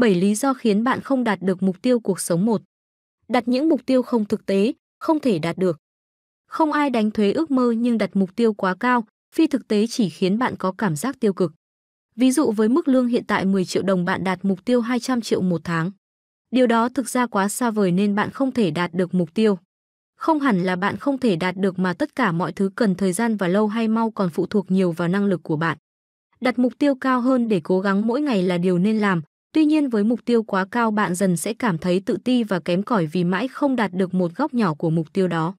7 lý do khiến bạn không đạt được mục tiêu cuộc sống một Đặt những mục tiêu không thực tế, không thể đạt được. Không ai đánh thuế ước mơ nhưng đặt mục tiêu quá cao, phi thực tế chỉ khiến bạn có cảm giác tiêu cực. Ví dụ với mức lương hiện tại 10 triệu đồng bạn đạt mục tiêu 200 triệu một tháng. Điều đó thực ra quá xa vời nên bạn không thể đạt được mục tiêu. Không hẳn là bạn không thể đạt được mà tất cả mọi thứ cần thời gian và lâu hay mau còn phụ thuộc nhiều vào năng lực của bạn. Đặt mục tiêu cao hơn để cố gắng mỗi ngày là điều nên làm, Tuy nhiên với mục tiêu quá cao bạn dần sẽ cảm thấy tự ti và kém cỏi vì mãi không đạt được một góc nhỏ của mục tiêu đó.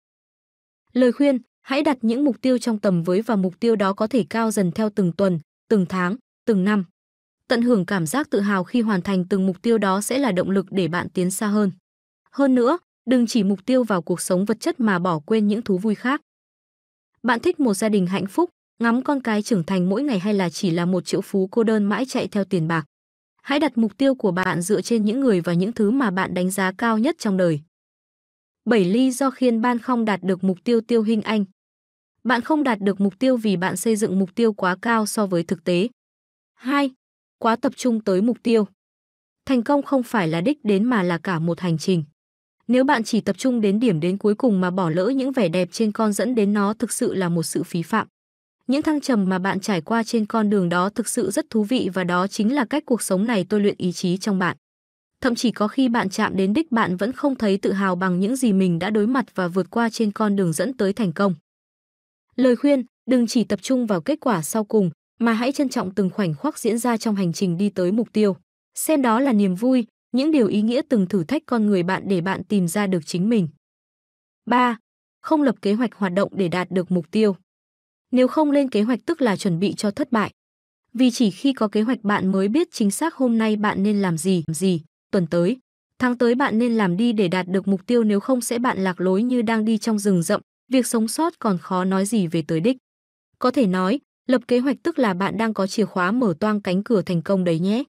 Lời khuyên, hãy đặt những mục tiêu trong tầm với và mục tiêu đó có thể cao dần theo từng tuần, từng tháng, từng năm. Tận hưởng cảm giác tự hào khi hoàn thành từng mục tiêu đó sẽ là động lực để bạn tiến xa hơn. Hơn nữa, đừng chỉ mục tiêu vào cuộc sống vật chất mà bỏ quên những thú vui khác. Bạn thích một gia đình hạnh phúc, ngắm con cái trưởng thành mỗi ngày hay là chỉ là một triệu phú cô đơn mãi chạy theo tiền bạc? Hãy đặt mục tiêu của bạn dựa trên những người và những thứ mà bạn đánh giá cao nhất trong đời. 7 lý do khiến bạn không đạt được mục tiêu tiêu hình anh. Bạn không đạt được mục tiêu vì bạn xây dựng mục tiêu quá cao so với thực tế. 2. Quá tập trung tới mục tiêu. Thành công không phải là đích đến mà là cả một hành trình. Nếu bạn chỉ tập trung đến điểm đến cuối cùng mà bỏ lỡ những vẻ đẹp trên con dẫn đến nó thực sự là một sự phí phạm. Những thăng trầm mà bạn trải qua trên con đường đó thực sự rất thú vị và đó chính là cách cuộc sống này tôi luyện ý chí trong bạn. Thậm chí có khi bạn chạm đến đích bạn vẫn không thấy tự hào bằng những gì mình đã đối mặt và vượt qua trên con đường dẫn tới thành công. Lời khuyên, đừng chỉ tập trung vào kết quả sau cùng, mà hãy trân trọng từng khoảnh khắc diễn ra trong hành trình đi tới mục tiêu. Xem đó là niềm vui, những điều ý nghĩa từng thử thách con người bạn để bạn tìm ra được chính mình. 3. Không lập kế hoạch hoạt động để đạt được mục tiêu. Nếu không lên kế hoạch tức là chuẩn bị cho thất bại. Vì chỉ khi có kế hoạch bạn mới biết chính xác hôm nay bạn nên làm gì, gì, tuần tới, tháng tới bạn nên làm đi để đạt được mục tiêu nếu không sẽ bạn lạc lối như đang đi trong rừng rậm, việc sống sót còn khó nói gì về tới đích. Có thể nói, lập kế hoạch tức là bạn đang có chìa khóa mở toang cánh cửa thành công đấy nhé.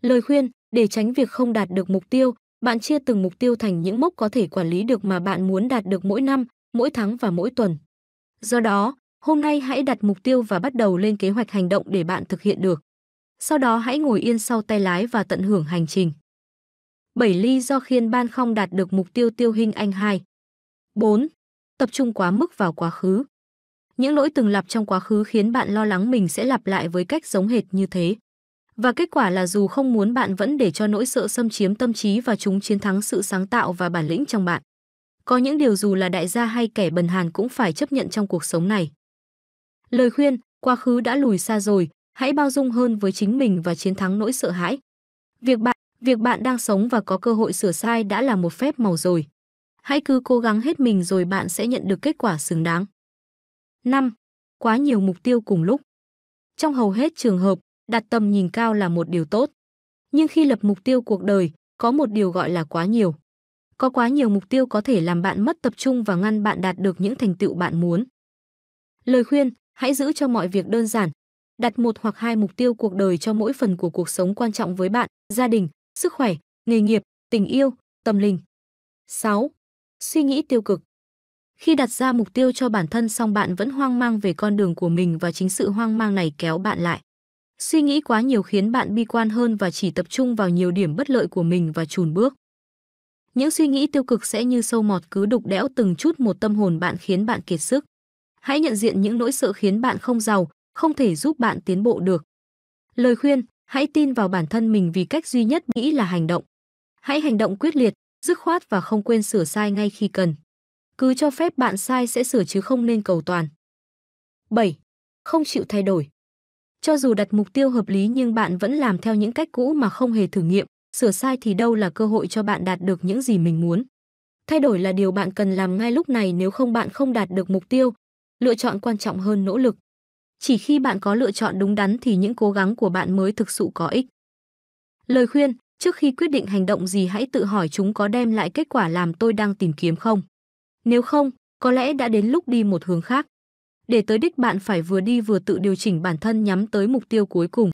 Lời khuyên, để tránh việc không đạt được mục tiêu, bạn chia từng mục tiêu thành những mốc có thể quản lý được mà bạn muốn đạt được mỗi năm, mỗi tháng và mỗi tuần. Do đó, Hôm nay hãy đặt mục tiêu và bắt đầu lên kế hoạch hành động để bạn thực hiện được. Sau đó hãy ngồi yên sau tay lái và tận hưởng hành trình. 7 lý do khiến bạn không đạt được mục tiêu tiêu hình anh hai. 4. Tập trung quá mức vào quá khứ. Những lỗi từng lặp trong quá khứ khiến bạn lo lắng mình sẽ lặp lại với cách giống hệt như thế. Và kết quả là dù không muốn bạn vẫn để cho nỗi sợ xâm chiếm tâm trí và chúng chiến thắng sự sáng tạo và bản lĩnh trong bạn. Có những điều dù là đại gia hay kẻ bần hàn cũng phải chấp nhận trong cuộc sống này. Lời khuyên, quá khứ đã lùi xa rồi, hãy bao dung hơn với chính mình và chiến thắng nỗi sợ hãi. Việc bạn, việc bạn đang sống và có cơ hội sửa sai đã là một phép màu rồi. Hãy cứ cố gắng hết mình rồi bạn sẽ nhận được kết quả xứng đáng. 5. Quá nhiều mục tiêu cùng lúc. Trong hầu hết trường hợp, đặt tầm nhìn cao là một điều tốt. Nhưng khi lập mục tiêu cuộc đời, có một điều gọi là quá nhiều. Có quá nhiều mục tiêu có thể làm bạn mất tập trung và ngăn bạn đạt được những thành tựu bạn muốn. Lời khuyên, hãy giữ cho mọi việc đơn giản. Đặt một hoặc hai mục tiêu cuộc đời cho mỗi phần của cuộc sống quan trọng với bạn, gia đình, sức khỏe, nghề nghiệp, tình yêu, tâm linh. 6. Suy nghĩ tiêu cực Khi đặt ra mục tiêu cho bản thân xong bạn vẫn hoang mang về con đường của mình và chính sự hoang mang này kéo bạn lại. Suy nghĩ quá nhiều khiến bạn bi quan hơn và chỉ tập trung vào nhiều điểm bất lợi của mình và chùn bước. Những suy nghĩ tiêu cực sẽ như sâu mọt cứ đục đẽo từng chút một tâm hồn bạn khiến bạn kiệt sức. Hãy nhận diện những nỗi sợ khiến bạn không giàu, không thể giúp bạn tiến bộ được. Lời khuyên, hãy tin vào bản thân mình vì cách duy nhất nghĩ là hành động. Hãy hành động quyết liệt, dứt khoát và không quên sửa sai ngay khi cần. Cứ cho phép bạn sai sẽ sửa chứ không nên cầu toàn. 7. Không chịu thay đổi. Cho dù đặt mục tiêu hợp lý nhưng bạn vẫn làm theo những cách cũ mà không hề thử nghiệm, sửa sai thì đâu là cơ hội cho bạn đạt được những gì mình muốn. Thay đổi là điều bạn cần làm ngay lúc này nếu không bạn không đạt được mục tiêu, lựa chọn quan trọng hơn nỗ lực. Chỉ khi bạn có lựa chọn đúng đắn thì những cố gắng của bạn mới thực sự có ích. Lời khuyên, trước khi quyết định hành động gì hãy tự hỏi chúng có đem lại kết quả làm tôi đang tìm kiếm không? Nếu không, có lẽ đã đến lúc đi một hướng khác. Để tới đích bạn phải vừa đi vừa tự điều chỉnh bản thân nhắm tới mục tiêu cuối cùng.